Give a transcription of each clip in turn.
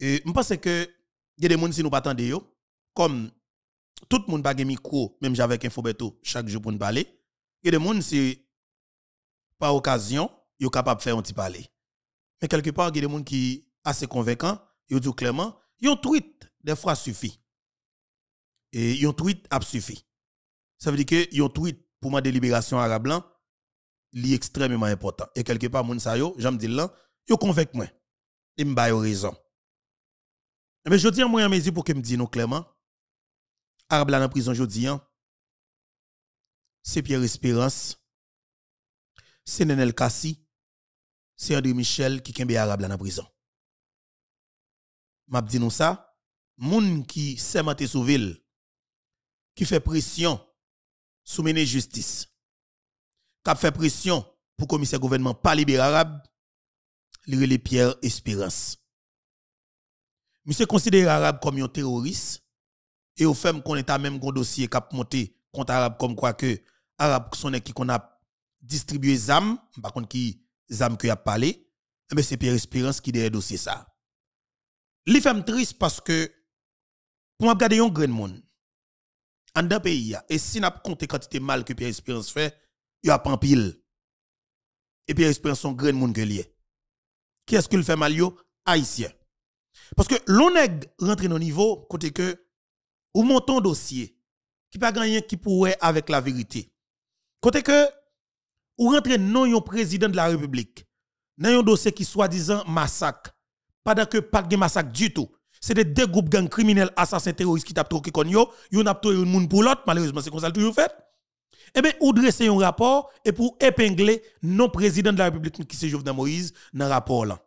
Et je pense que il y a des gens qui nous attendent, comme tout le monde a même micro, même avec Infobeto, chaque jour pour nous parler. Il y a des gens qui, par occasion, sont capables de faire un petit parler. Mais quelque part, il y a des gens qui sont assez convaincants, ils disent clairement, un tweet, des fois, suffit. Et un tweet a suffit Ça veut dire que ont tweet pour ma délibération arabe, est extrêmement important. Et quelque part, les gens, j'aime dire là, ils convaincent moi. Ils me raison. Mais eh ben, je dis à moi, mesure pour que me dise nous clairement, Arabe dans la prison, je dis, hein, c'est Pierre Espérance, c'est Nenel Kassi, c'est André Michel qui est Arabe dans la prison. Je dis nous ça, moun qui sur sous ville, qui fait pression sous mener justice, qui fait pression pour commissaire gouvernement pas libérer Arabe, lire les Pierre Espérance. Monsieur considère arabe comme un terroriste et au fait qu'on est à même un dossier a monté contre arabe comme quoi que arabe sont qui qu'on a distribué zam par contre qui zam qui a parlé mais eh ben, c'est Pierre Espérance qui derrière dossier ça. Li fait triste parce que pour regarder un grand monde en d'un pays et si n'a compté quantité mal que Pierre Espérance fait, il a pas pile. Et Pierre Espérance un grand monde que lié. Qui est-ce qu'il fait mal haïtien. Parce que l'on est rentré dans le niveau, côté que, ou montant dossier, qui pas gagné qui pourrait avec la vérité. Côté que, ou rentre non yon président de la République, dans un dossier qui soi-disant massacre, pendant que pas de massacre du tout. C'est des deux groupes gang criminels, assassins, terroristes qui tapent troqué kon yo, yon a un pour l'autre, malheureusement, c'est comme ça toujours fait. Eh bien, ou dresser un rapport et pour épingler non président de la République qui se joue dans Moïse dans le rapport là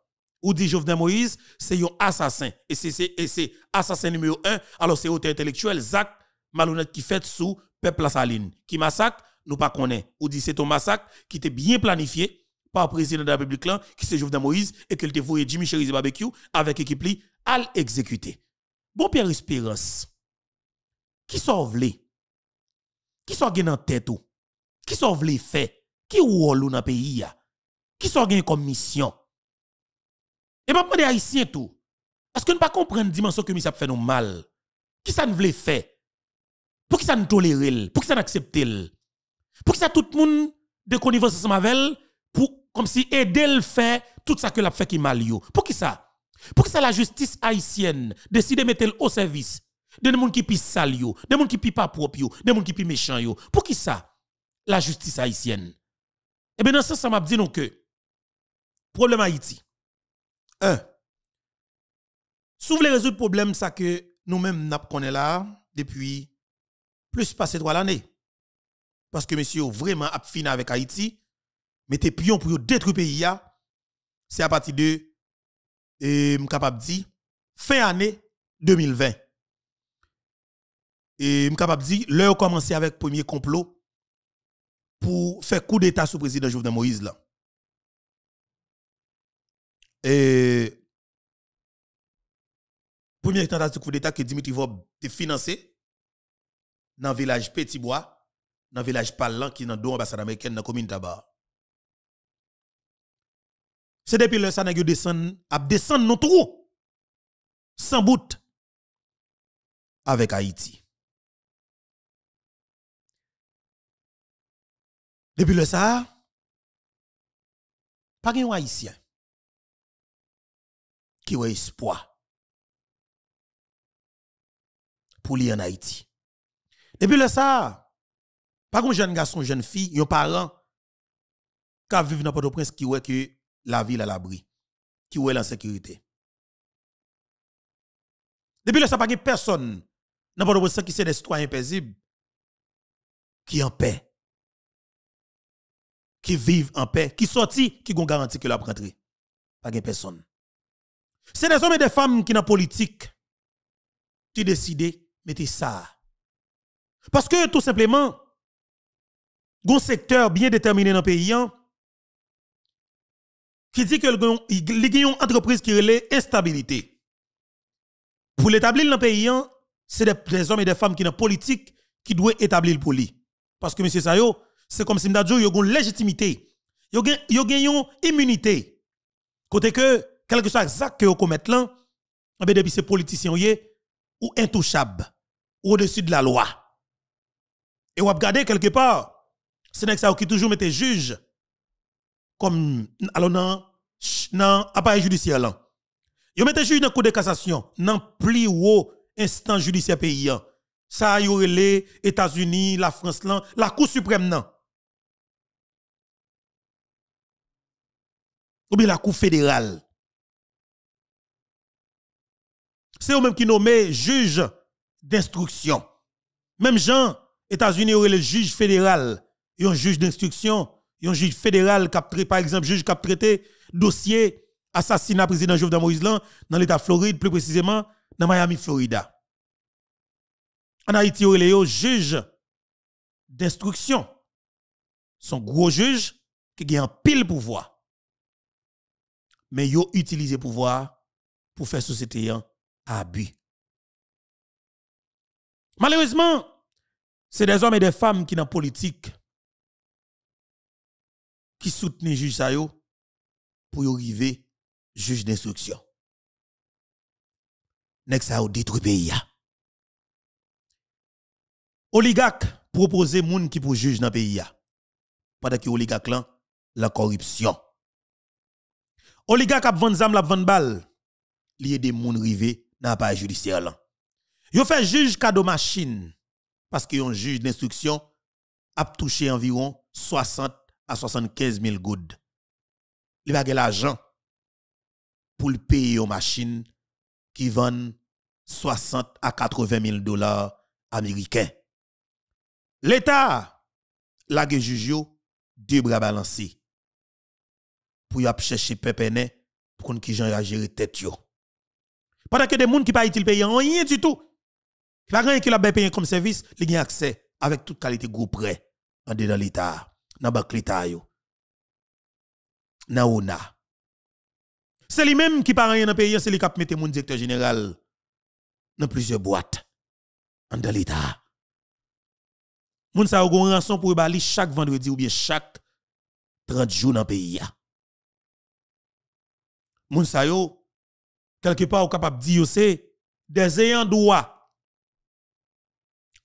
ou dit Jovenel Moïse, c'est un assassin. Et c'est assassin numéro un. Alors c'est auteur intellectuel, Zach Malhonnête, qui fait sous peuple la saline. Qui massacre, nous pas connaît. Ou dit c'est un massacre qui était bien planifié par le président de la République, là, qui c'est Jovenel Moïse, et qui était voué Jimmy cherizé Barbecue avec équipe à l'exécuter. Bon Pierre Espérance, qui sauve les? Qui sont en tête Qui sauve les faits? Qui ou dans le pays? Qui sont comme commission. Et pas des haïtiens tout. Parce que nous pas comprendre dimension que ça fait nous mal. Qui ça nous voulait faire Pour qui ça nous tolère Pour qui ça nous accepte Pour qui ça tout le monde de connivence ensemble avec pour comme si aider le fait tout ça que l'a fait qui mal Pour qui ça Pour qui ça la justice haïtienne décide de mettre au service de monde qui sommes sale yo, des gens qui sommes pas propre yo, des qui sommes méchant yo. Pour qui ça La justice haïtienne. Et eh bien dans ce sens ça m'a dit non que problème Haïti 1. Si vous voulez résoudre le problème, ça que nous-mêmes nous connaît là depuis plus passé trois années. Parce que monsieur vraiment a fini avec Haïti, mettez pion pour détruire le pays. C'est à partir de, et capable de fin année 2020. Et capable de dire, l'heure commencé avec le premier complot pour faire coup d'État sous le président Jovenel Moïse là. Et première tentative coup d'État que Dimitri Vob te financé dans le village Petit Bois, dans le village Palan, qui est dans deux américaine dans la commune d'Abar. C'est depuis le qu'il descend, a descend nos trous, sans bout, avec Haïti. Depuis le ça, pas de Haïtien qui ont espoir pour lui en Haïti. Depuis le ça, pas qu'un jeune garçon, jeune fille, un parent qui vivent dans Port-au-Prince qui ont que la ville à l'abri, qui ont l'insécurité. Depuis le ça, pas personne dans Port-au-Prince qui sont des citoyens paisibles qui en paix qui vivent en paix, qui sortent, qui ont garanti que la rentrée. Pas de personne. C'est des hommes et des femmes qui sont en politique qui décident de mettre ça. Parce que tout simplement, un secteur bien déterminé dans le pays qui dit qu'il y a une entreprise qui relève instabilité. Pour l'établir dans le pays, c'est des, hommes et des femmes qui sont en politique qui doivent établir pour lui. Parce que, M. Sayo, c'est comme si il y a une légitimité, il y a une immunité. Côté que, quel que soit exact que vous commettez là, vous eh depuis ces politiciens ou intouchables, ou au-dessus de la loi. Et vous regardez quelque part, c'est ça qui toujours mettez juge comme alors non, non, appareil judiciaire là. Vous mettez juge dans cour de cassation, dans plus haut instant judiciaire pays hein. Ça y aurait les États-Unis, la France là, la Cour suprême non. Ou bien la Cour fédérale. c'est eux-mêmes qui nomment juge d'instruction. Même Jean, États-Unis aurait le juge fédéral. Il y a un juge d'instruction, il y a un juge fédéral qui a par exemple, juge qui a traité dossier assassinat président Jovenel Moïse dans l'État Floride, plus précisément dans Miami, Florida. En Haïti, il y a un juge d'instruction. Son gros juge qui a un pile pouvoir. Mais il le pouvoir pour faire société hein abus. Malheureusement, c'est des hommes et des femmes qui dans la politique qui soutiennent juge Sayo pour y arriver juge d'instruction. Nek ça a détruit pays. Oligarque proposer moun qui pour juge dans le pays pendant que oligarque là la corruption. Oligarque a vendre zam la balle lié des moun rivé dans pas judiciaire là. ont fait juge cadeau machine parce que un juge d'instruction a touché environ 60 à 75 000 ils Il a l'argent pour le payer aux machines qui vendent 60 à 80 000 dollars américains. L'État, la juge deux bras balancés pour y chercher pépéné pour qu'on qui j'en tête de tête pendant que des gens qui pas utiles payer rien du tout. Qui pas rien qui l'a payé comme service, ils ont accès avec toute qualité groupe prêt en dedans l'état, dans banque l'état yo. Dans ONA. C'est lui-même qui pas rien dans pays, c'est lui qui a mettre mon directeur général dans plusieurs boîtes en dedans l'état. Moun sa yon rançon pour bali chaque vendredi ou bien chaque 30 jours dans le pays. Moun sa quelque part, ou capable de dire, c'est des ayants droit.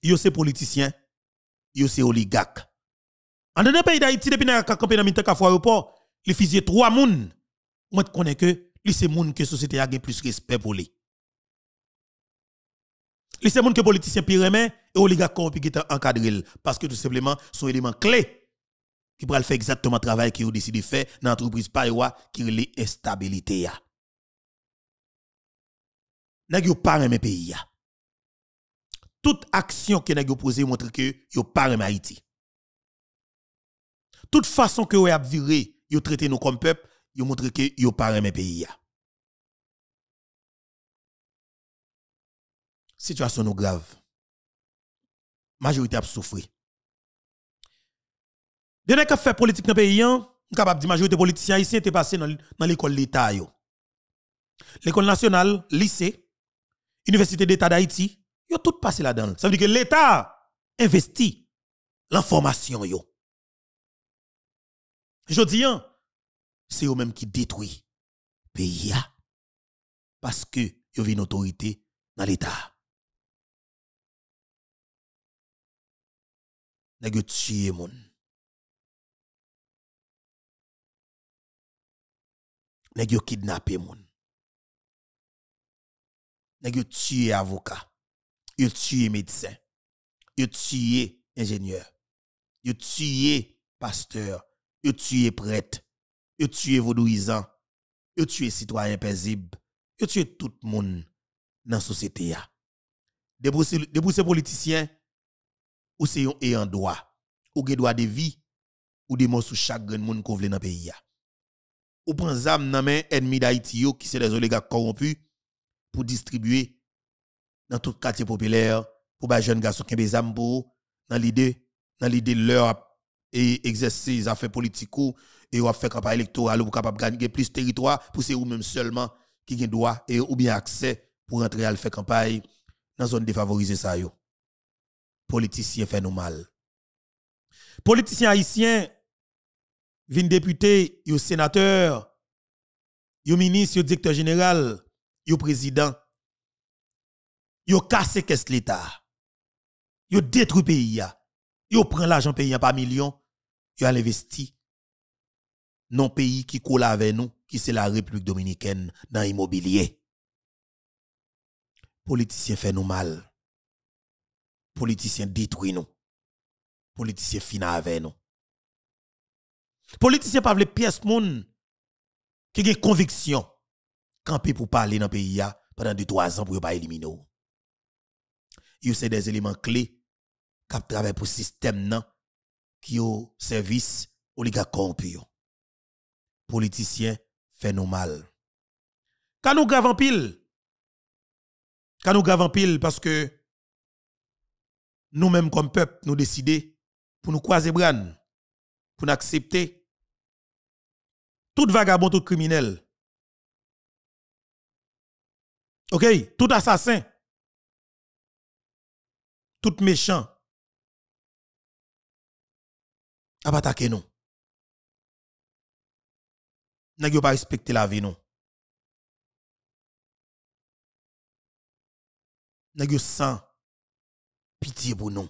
Yo c'est politicien, yo c'est oligarque. En un pays d'Haïti, depuis que la campagne dans le aéroport, il fusillé trois moun. Moi, je connais que, li c'est moun que société a plus respect pour lui. Li c'est moun que politicien pire et oligarque corrompu qui encadré parce que tout simplement son élément clé qui pourra faire exactement le travail qu'il ont décidé de faire dans l'entreprise Paiwa qui est l'instabilité nèg yo pas pays Toute action que nèg yo posé montre que yo pas renmen Haïti. Toute façon que yo a viré, yo traité nous comme peuple, yo montre que yo pas mes pays Situation nous grave. Majorité a souffert. De nèg fait politique dans pays, capable de majorité politicien haïtien te passé dans l'école l'état L'école nationale, lycée Université d'État d'Haïti, y tout passé là-dedans. Ça veut dire que l'État investit l'information. Je dis, hein, c'est eux-mêmes qui détruisent le pays. Hein, parce que vous avez une autorité dans l'État. Nèg tué moun. Nèg kidnappé moun nèg tué avocat, yo tué médecin, yo tué ingénieur, yo tué pasteur, yo tué prêtre, yo tué vaudouisant, yo tué citoyen paisible, yo tué tout le monde dans la société. les politiciens, ou c'est un ayant droit, ou gen droit de vie, ou de mort sous chaque grand monde qu'on veut dans le pays. Ou prend zam nan men ennemi d'Haïti qui c'est les oligarques corrompus pour distribuer dans tout quartier populaire, pour les jeunes garçons qui ont pour, dans l'idée, dans l'idée leur et exercer les affaires politiques et ou faire campagne électorale pour capable gagner plus de territoire pour c'est ou même seulement qui ont droit et ou bien accès pour rentrer à faire campagne dans zone défavorisée ça yo. Politicien fait nous mal. Politiciens haïtiens, vin député, yo sénateur, yo ministre, yo directeur général yo président, yo casse kes l'État, yo détruit pays, yo prend l'argent pays par million, yo investi non pays qui coule avec nous, qui c'est la République dominicaine dans l'immobilier. Politicien fait nous mal. Politicien détruit nous. Politicien fina avec nous. Politicien pas les pièces moun qui ont conviction campé pour parler dans le pays pendant deux trois ans pour ne pas éliminer. Ils sont des éléments clés qui travaillent pour le système qui au service oligarque politiciens Politicien fait nous mal. Quand nous grave pile, quand nous gravons pile parce que nous-mêmes comme peuple, nous décidons pour nous croiser bran, pour nous accepter tout vagabond, tout criminel, Ok, tout assassin, tout méchant, a attaqué nous. N'a pas respecté la vie nous. N'a sans pitié pour nous.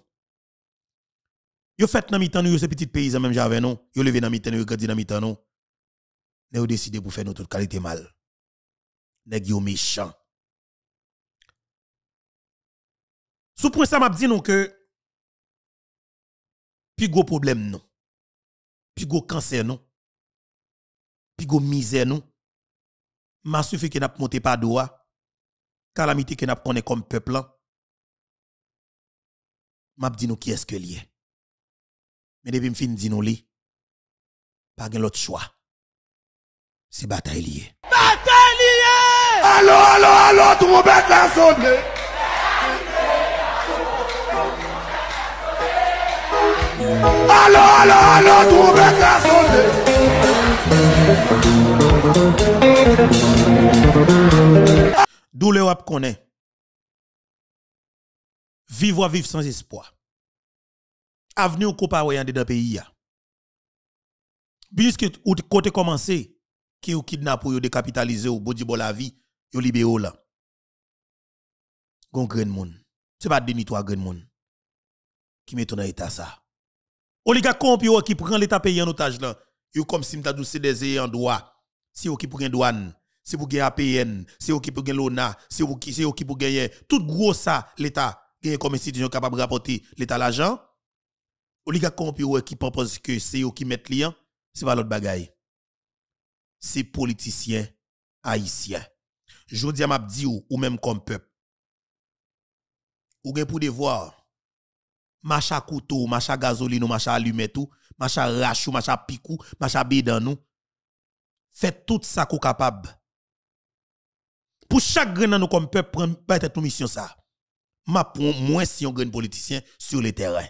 Yo fait dans mitan nous, yo ces petits paysans même j'avais nous, yo levé dans mitan nous, yo grandi dans mitan nous. décidé pour faire notre qualité mal. N'a yo méchant. Sous pour ça m'a dit non que plus gros problème non. Plus gros cancer non. Plus gros misère non. M'a suffi que n'a monté pas doigt. Calamité que n'a connaît comme peuple hein. M'a dit non qui est-ce que lié. Mais depuis me dit non li pas l'autre choix. C'est bataille liée. Bataille liée! Allô allô allô trompette la sonne. Hein? Allo, allo, allo, tout le qu'à sauter. D'où le wap connaît. Vivre, vivre sans espoir. Avenir ou copa dans le pays. Puisque ou côté commencé, qui ou kidnappé ou décapitalisé ou bodi la vie, ou libéré là. Gon grand moun. C'est pas demi-toi green moun. Qui met ton état ça. Oligarque corrompu qui prend l'État pays en otage là, yo comme si m'ta c'est des en droit. C'est eux qui pour douane, c'est vous gagner APN, c'est eux qui pour l'ONA, c'est eux qui c'est eux qui pour tout gros ça l'État gagne comme institution capable rapporter l'État l'argent. Oligarque corrompu qui propose que c'est eux qui mettent lien, c'est pas l'autre bagaille. C'est politiciens haïtiens. Jodi m'a dit ou, ou même comme peuple. Ou gagne pour devoir macha couteau, macha gasoline, macha allumé tout, macha rachou, macha picou... macha bidan nous. fait tout ça qu'on capable. Pour chaque grain nous comme peuple prendre peut-être mission ça. M'a pour moins si on grain politicien sur le terrain.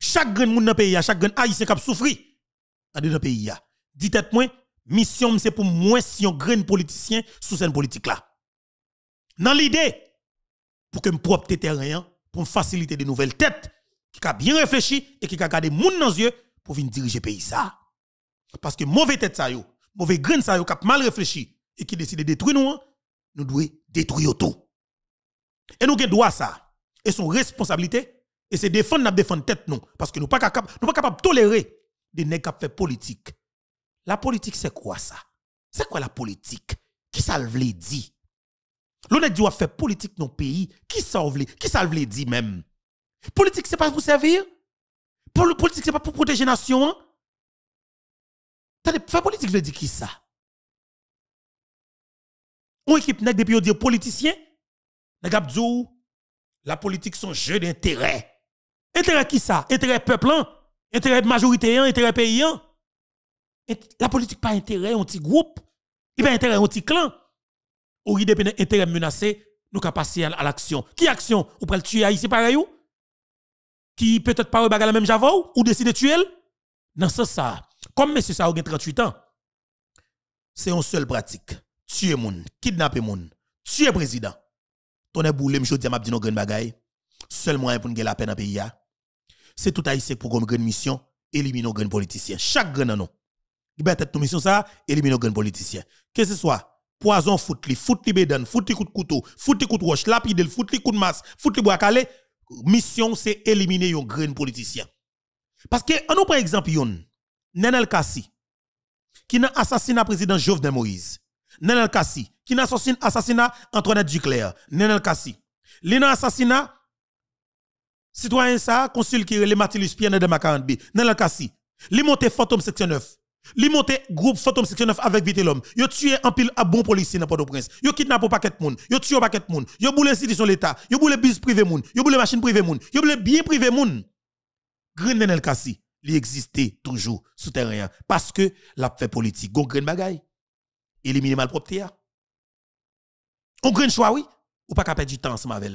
Chaque grain moun dans pays, chaque grain haïtien qui souffrir dans pays Dites moi mission c'est pour moins si on grain politicien sous cette politique là. Dans l'idée pour que me propre terrain pour faciliter de nouvelles têtes qui ont bien réfléchi et qui a gardé monde dans les yeux pour venir diriger pays Parce que mauvais tête ça mauvais grain ça qui ont mal réfléchi et qui décide de détruire nous, hein, nous devons détruire tout. Et nous avons droit ça et son responsabilité et c'est défendre n'a défendre tête nous parce que nous ne sommes pas capables de tolérer des nèg qui fait politique. La politique c'est quoi ça C'est quoi la politique Qui ça le dit l'on a dit faire politique dans le pays. Qui ça veut Qui ça veut dire même Politique, c'est pas pour servir. Politique, c'est pas pour protéger la nation. Hein? Faire politique veux dire qui ça On équipe des depuis on dit politicien. la politique un jeu d'intérêt. Intérêt qui ça Intérêt peuple, hein? intérêt majorité, hein? intérêt paysan. Hein? La politique pas intérêt anti petit groupe, il pas intérêt un petit clan ou qui des intérêt menacé, nous avons passer à l'action. Qui action Ou pour le tuer ici pareil ou Qui peut-être pas bagarre la même Java ou décide de tuer Non ça. ça... comme monsieur ça a 38 ans, c'est une seule pratique. Tuer moun, kidnapper moun, tuer président. Ton est boulé, m'jodi m'a dit nos grandes Seul moyen pour nous la peine dans pays C'est tout haïtien pour une grande mission, éliminer nos politicien. politiciens. Chaque grand nous. Qui peut être mission ça, éliminer nos politicien. politiciens. Que ce soit poison fout li, fout li beden, fout li coup de couteau, foutre li coup de roche, lapide le coup de masse, bois boakale, mission c'est éliminer yon grain politicien. Parce que, en nous par exemple yon, Nenel Kassi, qui n'a assassinat président Jovenel Moïse, Nenel Kassi, qui n'a assassinat Antoinette Duclerc, Nenel Kassi, li nan assassinat citoyen ça, consul qui est le Matilus Pierre de Macarande Nenel Kassi, li monte fantôme section 9, Li monté groupe Phantom Section 9 avec Vite l'homme. Yo tué en pile à bon policier dans Port-au-Prince. Yo un paquet moun, yo tué paquet moun, yo boule sur l'état, yo boule bus privé moun, yo boule machine privé moun, yo boule bien privé moun. Green Nenel Kasi, li existe toujours souterrain parce que l'a fait politique. Gon green bagay. Éliminer malpropreté. On green choix oui, ou pas perdre du temps ensemble ne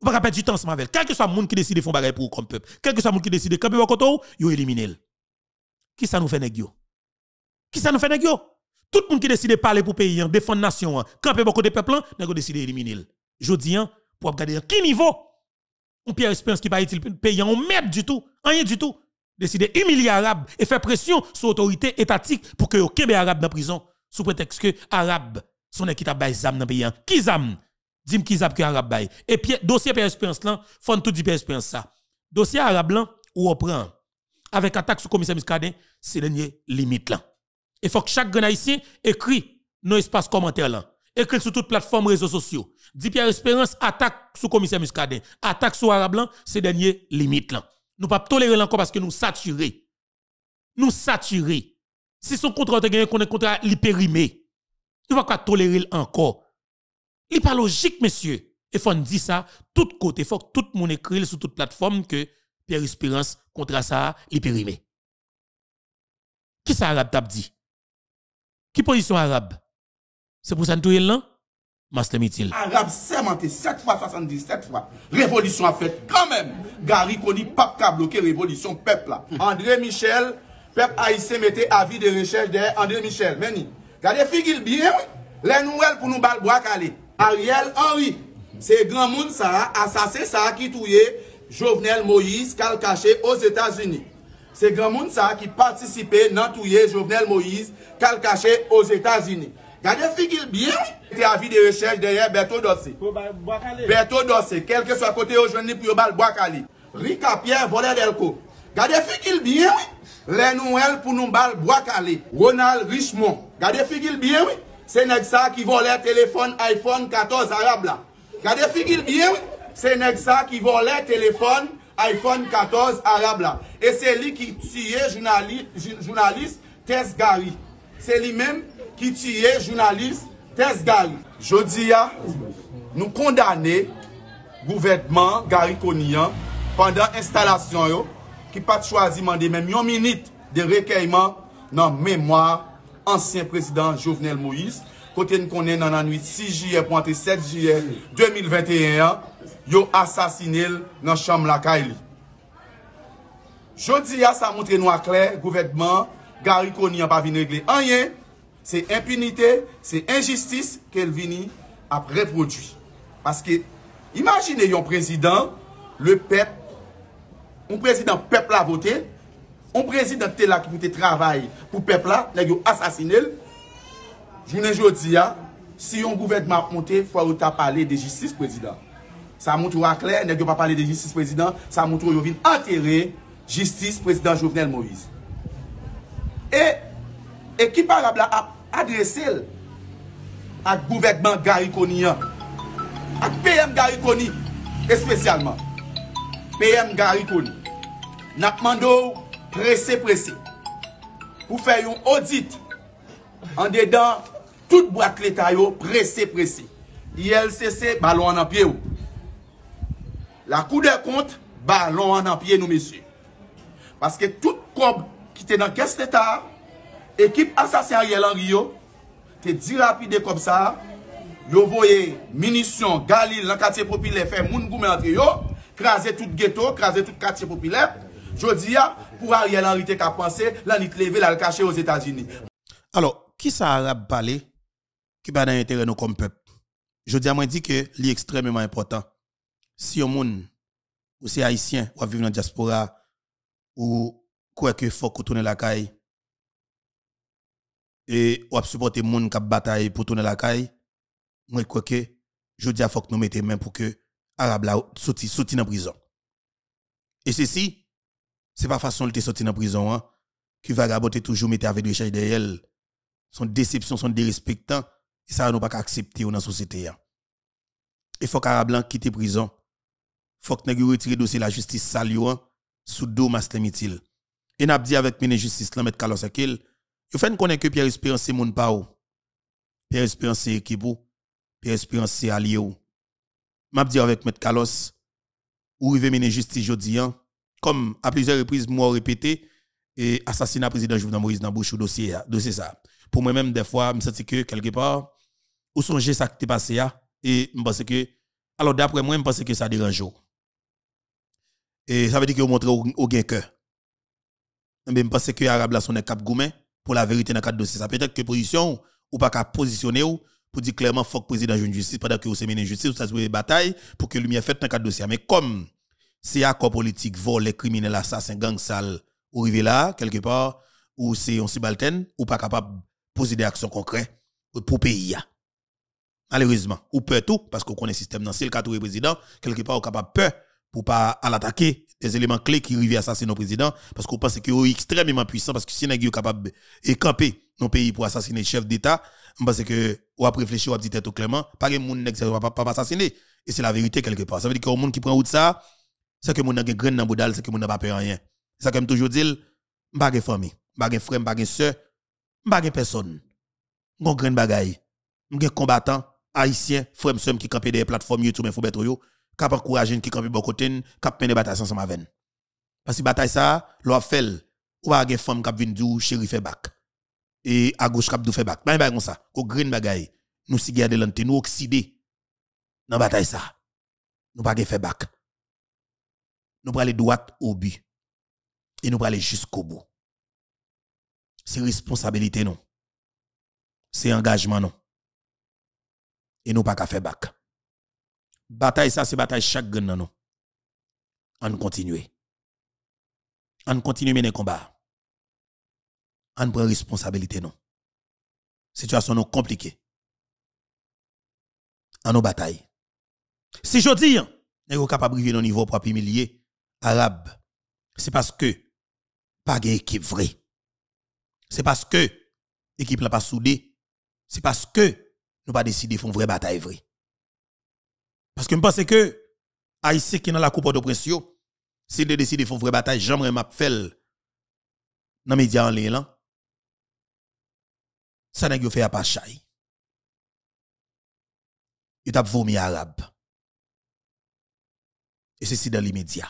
Ou pas perdre du temps ensemble Quel que soit monde qui décide de faire bagay pour comme peuple, quel que soit monde qui décide camper contre ou, yo éliminer qui ça nous fait négio? Qui ça nous fait négio? Tout le monde qui décide de parler pour pays, hein, défendre la nation, hein, camper beaucoup de peuple, nous hein, décidé d'éliminer. Jodi pour regarder à quel niveau un Pierre Espérance qui pas le pays on met du tout, rien du tout. décidé humilier arabe et faire pression sur l'autorité étatique pour que au Québec arabe dans prison sous prétexte que arabe son équipe a les zam dans pays. Qui zam Dim qui zam que arabe bay Et puis dossier Pierre Espérance là, font tout du Pierre Espérance ça. Dossier arabe là ou on avec attaque sur le commissaire Muscadet, c'est dernier limite là. Il faut que chaque ganaïsien écrit dans l'espace commentaire là. Écrit sur toutes plateforme plateformes réseaux sociaux. Dit Pierre Espérance, attaque sur commissaire Muscadet, attaque sur Arablan, blanc, c'est dernier limite là. Nous pas tolérer encore parce que nous saturés. Nous saturés. Si son contrat est gagné, qu'on est contrat, il périmé. Nous pas tolérer encore. Il pas logique, messieurs. Et faut dire ça, tout côté, faut que tout le monde écrit sur toute plateforme que Pierre Espérance, contre ça, il périmé. Qui ça arabe tap dit? Qui position arabe? C'est pour ça que là? Master Mitil. Arabe sermenté 7 fois 77 fois. Révolution a fait quand même. Gary Koni, pas a bloqué révolution peuple là. André Michel, peuple haïtien mettait avis de recherche derrière André Michel. Meni. Regardez figure bien, Les nouvelles pour nous balbois calé. Ariel Henry. C'est grand monde ça, assassin ça qui touillé Jovenel Moïse calcaché aux états unis C'est grand monde ça qui participait, tout touye Jovenel Moïse kal caché aux Etats-Unis. Gade fikil bien, te avis de recherche derrière Berto Dossé. Bah, Berto Dossé, quel que soit côté aujourd'hui pour le bal Boakali. Rika Pierre voler delko. Gade fikil bien, oui. nou pour pour bal Boakali. Ronald Richmond. Gade fikil bien, C'est neg qui volait téléphone téléphone iPhone 14 arabe. là. Gade fikil bien, Se nek sa ki vo le telefon iPhone 14 Arab la. E se li ki tiyè jounalist Tess Gary. Se li menm ki tiyè jounalist Tess Gary. Jodi ya nou kondane gouvedman Gary Konian pandan instalasyon yo ki pat chwazi menm de menm yon menit de rekayman nan memwa ansyen prezident Jovenel Moïse kote n konen nan anouit 6 JL pointe, 7 JL 2021, yo asasinil nan chanm la ka ili. Jodi ya sa moun tre nou akler, gouvedman, garikoni an pa vin egle. Anyen, se impunite, se injistis, kel vini ap reprodu. Paske, imagine yon prezident, le pep, yon prezident pep la vote, yon prezident te la ki moute travay, pou pep la, le yo asasinil, Jounen jodi ya, si yon gouvedman ap monte, fwa ou ta pale de jistis prezident. Sa moun tou akler, ne gyo pa pale de jistis prezident, sa moun tou yon vin atere jistis prezident Jovenel Moïse. E, ekiparabla ap adrese l, ak gouvedman Garikoni ya. Ak PM Garikoni, espesyalman. PM Garikoni. Nak mandou, prese prese. Ou fe yon audit, an dedan... Tout boîte l'État yo pressé pressé. ILCC ballon en pied La Cour des comptes ballon en pied nous messieurs. Parce que tout cob qui était dans caisse l'État équipe assassin Ariel Henry te dit rapide comme ça yo voyez munitions Galil dans quartier populaire fait moun goumé entre yo craser tout ghetto craser tout quartier populaire dis, ah, pour Ariel Henry te a penser là levé, levée, là aux États-Unis alors qui ça a parler qui pas dans l'intérêt nous comme peuple. Je dis à moi dit que c'est extrêmement important. Si on monde ou c'est haïtien ou vivre dans la diaspora ou quoi que faut qu'on tourne la caille et ou supporter monde qui bataille pour tourner la caille, moi quoi que je dis à faut que nous mettons main pour que arabe là sorti sorti dans prison. Et ceci c'est pas façon de sortir dans prison hein, qui va raboter toujours mettre avec des de derrière Son déception, son dérespectant et ça, nous pas accepter dans e la société. Il faut qu'Ara Blanc quitte prison. Il faut que nous retirions dossier la justice salue sous dos Maslemitil. Et nous dit avec la justice, là, M. Carlos Akil, il faut qu'on que Pierre Espérance, c'est mon Pierre Espérance, c'est équipe. Pierre Espérance, c'est allié. Je dit avec M. Carlos, où il mener justice aujourd'hui, comme à plusieurs reprises, moi répété, et assassinat président Jovenel Moïse dans le dossier, dossier ça. Pour moi-même, des fois, je me sens que quelque part, ou songez ça qui t'est passé là et je que alors d'après moi je pense que ça dérange et ça veut dire que vous montrez au gain cœur mais je pense que arabe là son cap goumen pour la vérité dans cadre dossier ça peut-être que position ou pas qu'à positionner pour dire clairement faut que président de justice pendant que vous une justice ou ça se bataille pour que lumière fait dans cadre dossier mais comme c'est accord politique vol les criminels assassins gang sale ou arrivé là quelque part ou c'est on subalterne ou pas capable de poser des actions concrètes pour pays Malheureusement, ou peut tout, parce qu'on connaît le système dans le cas le président, quelque part, on capable peur pour pas l'attaquer des éléments clés qui arrivent à assassiner nos présidents, parce qu'on pense qu'ils sont extrêmement puissants, parce que si on est capable de camper nos pays pour assassiner les chefs d'État, on pense que on va réfléchir, on va dire tout clairement, pas que monde ne va pas assassiner. Et c'est la vérité quelque part. Ça veut dire que au monde qui prend route ça, c'est que monde n'a grain dans boudal, c'est que monde n'a pas peur rien. C'est ça comme toujours dit, pas de famille, pas de frère, pas de soeur, pas de personne. Mon grain bagaille. mon combattant, Haïtien, frères et qui campent des plateformes YouTube, info yo, qui encouragent qui campent bon côté, qui mènent bataille ensemble avec Parce que bataille ça, le fait, ou pas des femmes qui viennent dire chéri fait back Et à gauche qui fait bac. Ben, ben, comme ça, au green bagay, nous si garder l'antenne, nous oxyder dans bataille ça. Nous pas fait back, Nous pas aller droite au but. Et nous pas aller jusqu'au bout. C'est responsabilité non. C'est engagement non et nous pas qu'à faire bac. Bataille ça c'est bataille chaque gun nous. On continue. On continue les combats. On prend responsabilité non. Situation nous compliquée. En nos bataille. Si je dis, hein, n'est capable de nos niveau pour humilier arabe. C'est parce que pas une équipe vraie. C'est parce que l'équipe n'a pas soudé. C'est parce que nous pas décider de faire une vraie bataille vraie. Parce que je pense que Haïti qui dans la coupe de pression, si de décider de faire une vraie bataille, j'aimerais m'appelle. dans les médias en ligne Ça n'a fait à pas chai. Il t'a vomi arabe. Et ceci dans les médias.